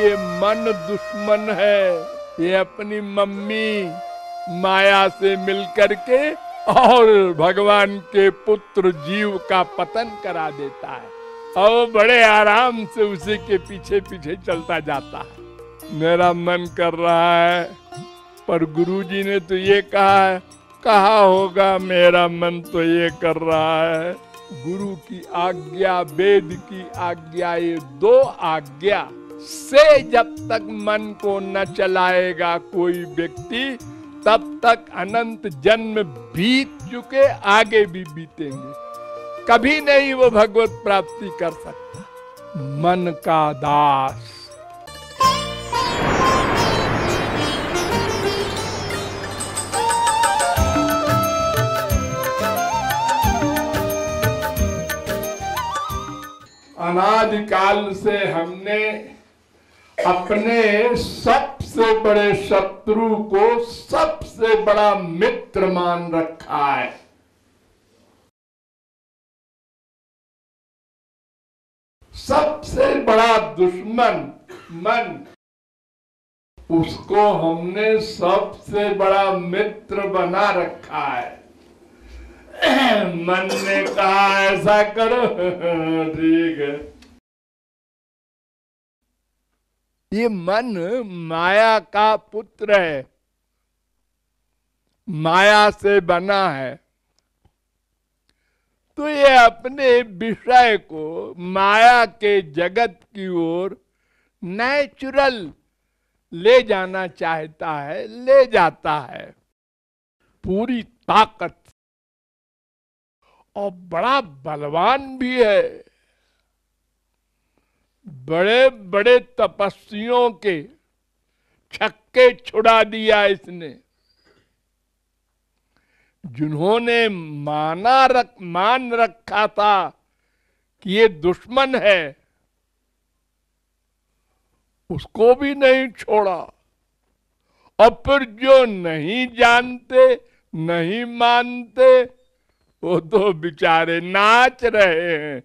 ये मन दुश्मन है ये अपनी मम्मी माया से मिलकर के और भगवान के पुत्र जीव का पतन करा देता है और बड़े आराम से उसी के पीछे पीछे चलता जाता है मेरा मन कर रहा है पर गुरुजी ने तो ये कहा है कहा होगा मेरा मन तो ये कर रहा है गुरु की आज्ञा वेद की आज्ञा ये दो आज्ञा से जब तक मन को न चलाएगा कोई व्यक्ति तब तक अनंत जन्म बीत चुके आगे भी बीतेंगे कभी नहीं वो भगवत प्राप्ति कर सकता मन का दास अनादिकाल से हमने अपने सबसे बड़े शत्रु को सबसे बड़ा मित्र मान रखा है सबसे बड़ा दुश्मन मन उसको हमने सबसे बड़ा मित्र बना रखा है मन ने कहा ऐसा करो ठीक है ये मन माया का पुत्र है माया से बना है तो ये अपने विषय को माया के जगत की ओर नेचुरल ले जाना चाहता है ले जाता है पूरी ताकत और बड़ा बलवान भी है बड़े बड़े तपस्वियों के छक्के छुड़ा दिया इसने जिन्होंने माना रख मान रखा था कि ये दुश्मन है उसको भी नहीं छोड़ा और फिर जो नहीं जानते नहीं मानते वो तो बेचारे नाच रहे हैं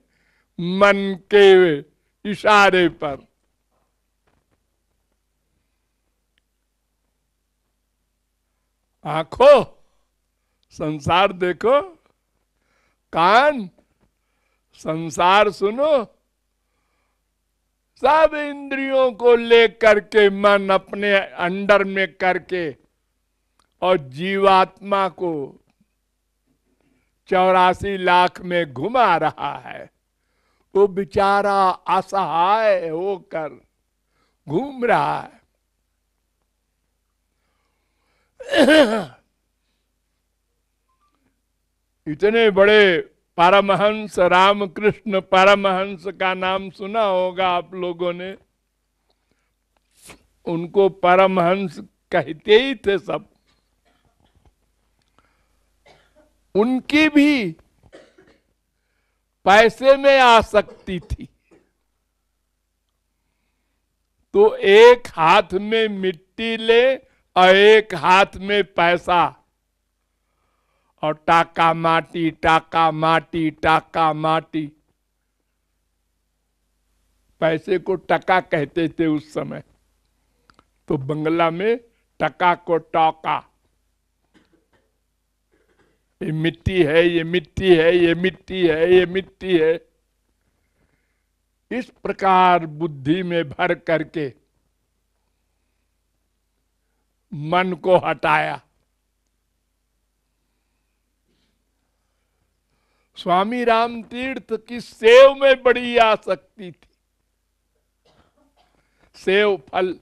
मन के इशारे पर आखो संसार देखो कान संसार सुनो सब इंद्रियों को लेकर के मन अपने अंडर में करके और जीवात्मा को चौरासी लाख में घुमा रहा है वो बेचारा असहाय होकर घूम रहा है इतने बड़े परमहंस रामकृष्ण परमहंस का नाम सुना होगा आप लोगों ने उनको परमहंस कहते ही थे सब उनकी भी पैसे में आ सकती थी तो एक हाथ में मिट्टी ले और एक हाथ में पैसा और टाका माटी टाका माटी टाका माटी पैसे को टका कहते थे उस समय तो बंगला में टका को टाका ये मिट्टी है ये मिट्टी है ये मिट्टी है ये मिट्टी है इस प्रकार बुद्धि में भर करके मन को हटाया स्वामी राम तीर्थ की सेव में बड़ी आसक्ति थी सेव फल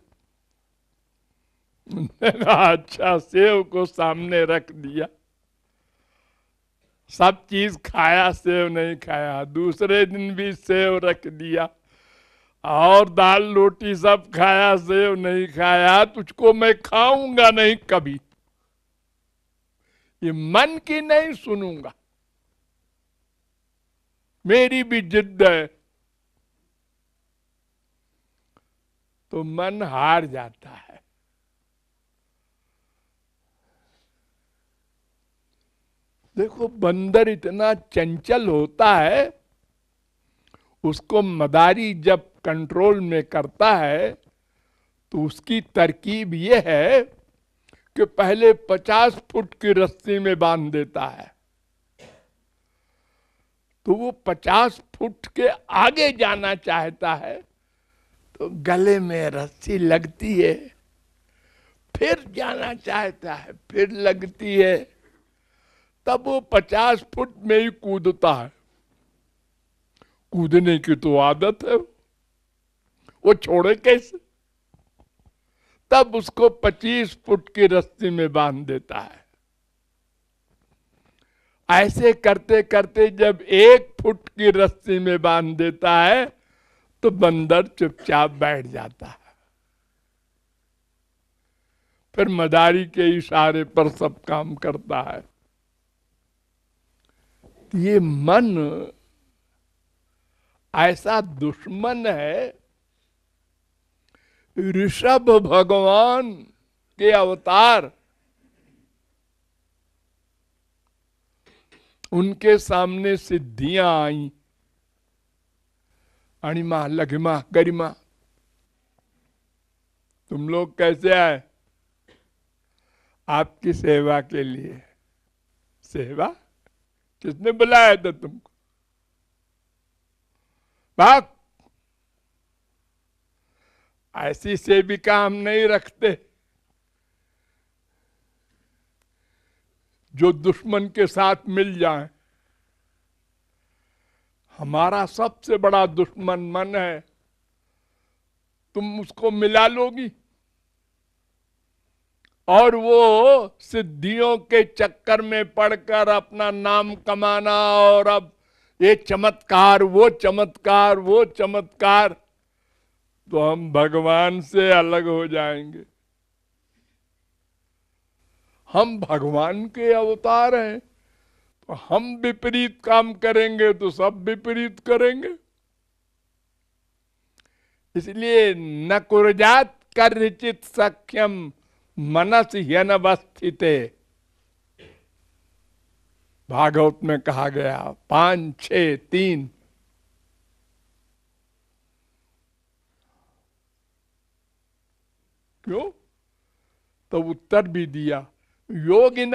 अच्छा सेव को सामने रख दिया सब चीज खाया सेव नहीं खाया दूसरे दिन भी सेव रख दिया और दाल रोटी सब खाया सेव नहीं खाया तुझको मैं खाऊंगा नहीं कभी ये मन की नहीं सुनूंगा मेरी भी जिद है तो मन हार जाता है देखो बंदर इतना चंचल होता है उसको मदारी जब कंट्रोल में करता है तो उसकी तरकीब यह है कि पहले पचास फुट की रस्सी में बांध देता है तो वो पचास फुट के आगे जाना चाहता है तो गले में रस्सी लगती है फिर जाना चाहता है फिर लगती है तब वो पचास फुट में ही कूदता है कूदने की तो आदत है वो छोड़े कैसे तब उसको पच्चीस फुट की रस्ती में बांध देता है ऐसे करते करते जब एक फुट की रस्सी में बांध देता है तो बंदर चुपचाप बैठ जाता है फिर मदारी के इशारे पर सब काम करता है ये मन ऐसा दुश्मन है ऋषभ भगवान के अवतार उनके सामने सिद्धियां आई अणिमा लघिमा गरिमा तुम लोग कैसे आए आपकी सेवा के लिए सेवा जिसने बुलाया था तुमको बात ऐसी से भी काम नहीं रखते जो दुश्मन के साथ मिल जाए हमारा सबसे बड़ा दुश्मन मन है तुम उसको मिला लोगी और वो सिद्धियों के चक्कर में पड़कर अपना नाम कमाना और अब ये चमत्कार वो चमत्कार वो चमत्कार तो हम भगवान से अलग हो जाएंगे हम भगवान के अवतार हैं तो हम विपरीत काम करेंगे तो सब विपरीत करेंगे इसलिए न कुरजात कर्चित सख्यम मनस ह्यनवस्थित भागवत में कहा गया पांच छ तीन क्यों तो उत्तर भी दिया योगिन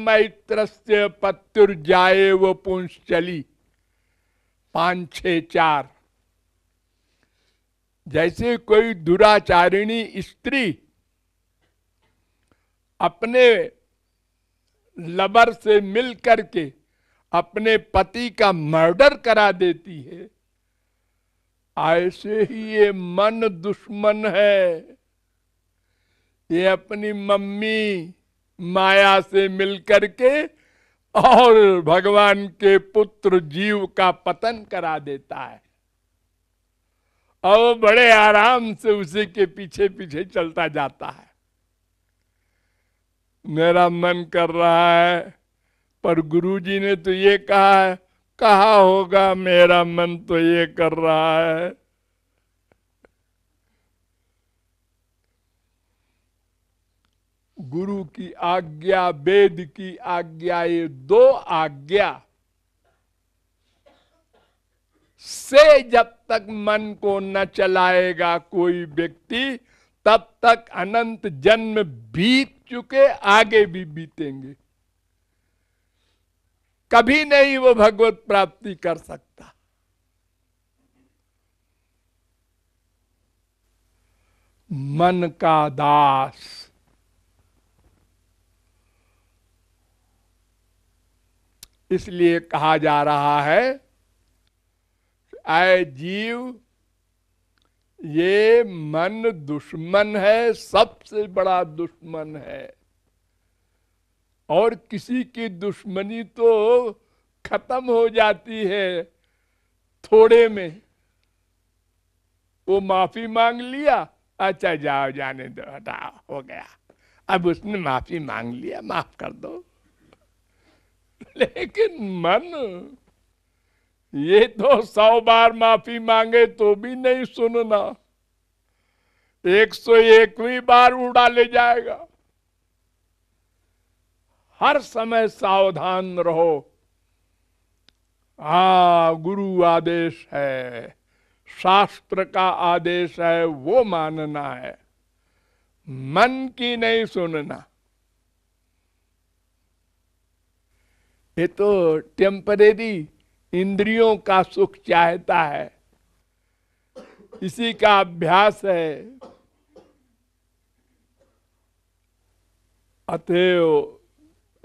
मैत्र पत्युर्जाए व पुंश चली पांच छ चार जैसे कोई दुराचारिणी स्त्री अपने लबर से मिल करके अपने पति का मर्डर करा देती है ऐसे ही ये मन दुश्मन है ये अपनी मम्मी माया से मिलकर के और भगवान के पुत्र जीव का पतन करा देता है और बड़े आराम से उसी के पीछे पीछे चलता जाता है मेरा मन कर रहा है पर गुरुजी ने तो ये कहा है कहा होगा मेरा मन तो ये कर रहा है गुरु की आज्ञा वेद की आज्ञा ये दो आज्ञा से जब तक मन को न चलाएगा कोई व्यक्ति तब तक अनंत जन्म बीत चुके आगे भी बीतेंगे कभी नहीं वो भगवत प्राप्ति कर सकता मन का दास इसलिए कहा जा रहा है ऐ जीव ये मन दुश्मन है सबसे बड़ा दुश्मन है और किसी की दुश्मनी तो खत्म हो जाती है थोड़े में वो माफी मांग लिया अच्छा जाओ जाने दो हटा हो गया अब उसने माफी मांग लिया माफ कर दो लेकिन मन ये तो सौ बार माफी मांगे तो भी नहीं सुनना एक सौ एकवी बार उड़ा ले जाएगा हर समय सावधान रहो हा गुरु आदेश है शास्त्र का आदेश है वो मानना है मन की नहीं सुनना ये तो टेम्परेरी इंद्रियों का सुख चाहता है इसी का अभ्यास है अतएव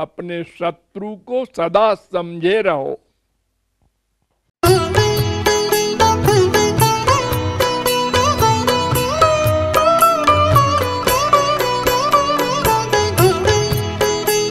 अपने शत्रु को सदा समझे रहो